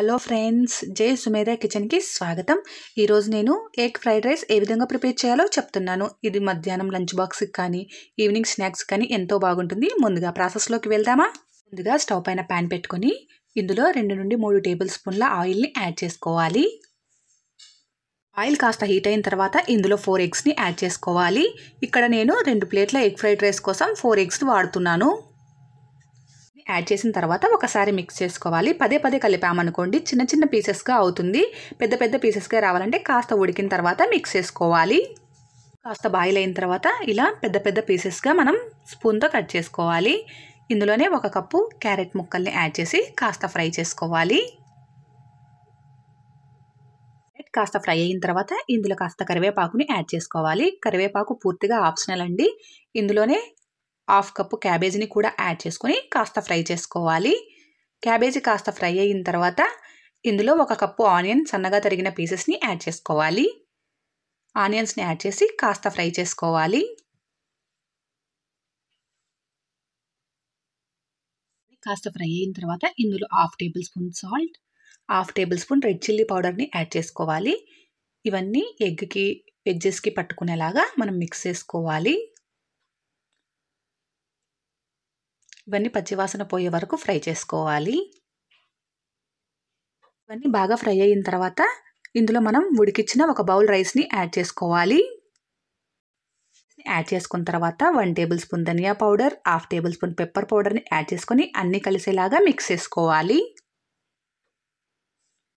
hello friends జై సుమేధ కిచెన్కి స్వాగతం ఈరోజు నేను ఎగ్ ఫ్రైడ్ రైస్ ఏ విధంగా ప్రిపేర్ చేయాలో చెప్తున్నాను ఇది మధ్యాహ్నం లంచ్ బాక్స్కి కానీ ఈవినింగ్ స్నాక్స్ కానీ ఎంతో బాగుంటుంది ముందుగా ప్రాసెస్లోకి వెళ్దామా ముందుగా స్టవ్ పైన ప్యాన్ పెట్టుకొని ఇందులో రెండు నుండి మూడు టేబుల్ స్పూన్ల ఆయిల్ని యాడ్ చేసుకోవాలి ఆయిల్ కాస్త హీట్ అయిన తర్వాత ఇందులో ఫోర్ ఎగ్స్ని యాడ్ చేసుకోవాలి ఇక్కడ నేను రెండు ప్లేట్ల ఎగ్ ఫ్రైడ్ రైస్ కోసం ఫోర్ ఎగ్స్ వాడుతున్నాను యాడ్ చేసిన తర్వాత ఒకసారి మిక్స్ చేసుకోవాలి పదే పదే కలిపామనుకోండి చిన్న చిన్న పీసెస్గా అవుతుంది పెద్ద పెద్ద పీసెస్గా రావాలంటే కాస్త ఉడికిన తర్వాత మిక్స్ చేసుకోవాలి కాస్త బాయిల్ అయిన తర్వాత ఇలా పెద్ద పెద్ద పీసెస్గా మనం స్పూన్తో కట్ చేసుకోవాలి ఇందులోనే ఒక కప్పు క్యారెట్ ముక్కల్ని యాడ్ చేసి కాస్త ఫ్రై చేసుకోవాలి కాస్త ఫ్రై అయిన తర్వాత ఇందులో కాస్త కరివేపాకుని యాడ్ చేసుకోవాలి కరివేపాకు పూర్తిగా ఆప్షనల్ అండి ఇందులోనే హాఫ్ కప్పు క్యాబేజీని కూడా యాడ్ చేసుకొని కాస్త ఫ్రై చేసుకోవాలి క్యాబేజీ కాస్త ఫ్రై అయిన తర్వాత ఇందులో ఒక కప్పు ఆనియన్ సన్నగా తరిగిన పీసెస్ని యాడ్ చేసుకోవాలి ఆనియన్స్ని యాడ్ చేసి కాస్త ఫ్రై చేసుకోవాలి కాస్త ఫ్రై అయిన తర్వాత ఇందులో half table spoon salt half table spoon red chilli పౌడర్ని యాడ్ చేసుకోవాలి ఇవన్నీ ఎగ్కి వెజ్జెస్కి పట్టుకునేలాగా మనం మిక్స్ చేసుకోవాలి ఇవన్నీ పచ్చివాసన పోయే వరకు ఫ్రై చేసుకోవాలి ఇవన్నీ బాగా ఫ్రై అయిన తర్వాత ఇందులో మనం ఉడికిచ్చిన ఒక బౌల్ రైస్ని యాడ్ చేసుకోవాలి యాడ్ చేసుకున్న తర్వాత వన్ టేబుల్ స్పూన్ ధనియా powder half table spoon pepper పౌడర్ని యాడ్ చేసుకొని అన్నీ కలిసేలాగా మిక్స్ చేసుకోవాలి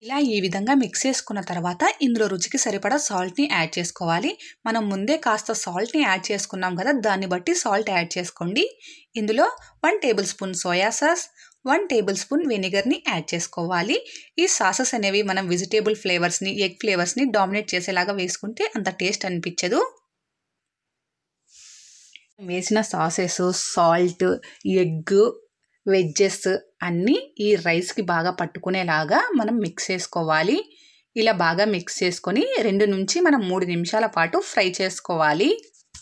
ఇలా ఈ విధంగా మిక్స్ చేసుకున్న తర్వాత ఇందులో రుచికి సరిపడా సాల్ట్ని యాడ్ చేసుకోవాలి మనం ముందే కాస్త సాల్ట్ని యాడ్ చేసుకున్నాం కదా దాన్ని బట్టి సాల్ట్ యాడ్ చేసుకోండి ఇందులో one table spoon soya sauce one table spoon వెనిగర్ని యాడ్ చేసుకోవాలి ఈ సాసెస్ అనేవి మనం వెజిటేబుల్ ఫ్లేవర్స్ని ఎగ్ ఫ్లేవర్స్ని డామినేట్ చేసేలాగా వేసుకుంటే అంత టేస్ట్ అనిపించదు వేసిన సాసెస్ సాల్ట్ ఎగ్ వెజ్జెస్ అన్నీ ఈ రైస్కి బాగా పట్టుకునేలాగా మనం మిక్స్ చేసుకోవాలి ఇలా బాగా మిక్స్ చేసుకొని రెండు నుంచి మనం మూడు నిమిషాల పాటు ఫ్రై చేసుకోవాలి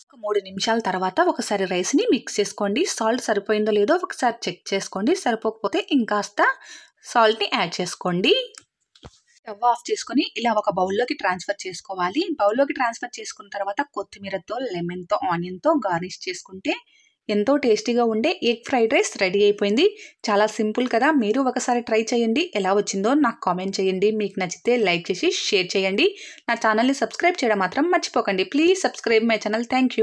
ఒక మూడు నిమిషాల తర్వాత ఒకసారి రైస్ని మిక్స్ చేసుకోండి సాల్ట్ సరిపోయిందో లేదో ఒకసారి చెక్ చేసుకోండి సరిపోకపోతే ఇంకాస్త సాల్ట్ని యాడ్ చేసుకోండి స్టవ్ ఆఫ్ చేసుకొని ఇలా ఒక బౌల్లోకి ట్రాన్స్ఫర్ చేసుకోవాలి బౌల్లోకి ట్రాన్స్ఫర్ చేసుకున్న తర్వాత కొత్తిమీరతో లెమన్తో ఆనియన్తో గార్నిష్ చేసుకుంటే ఎంతో టేస్టీగా ఉండే ఎగ్ ఫ్రైడ్ రైస్ రెడీ అయిపోయింది చాలా సింపుల్ కదా మీరు ఒకసారి ట్రై చేయండి ఎలా వచ్చిందో నాకు కామెంట్ చేయండి మీకు నచ్చితే లైక్ చేసి షేర్ చేయండి నా ఛానల్ని సబ్స్క్రైబ్ చేయడం మాత్రం మర్చిపోకండి please subscribe my channel thank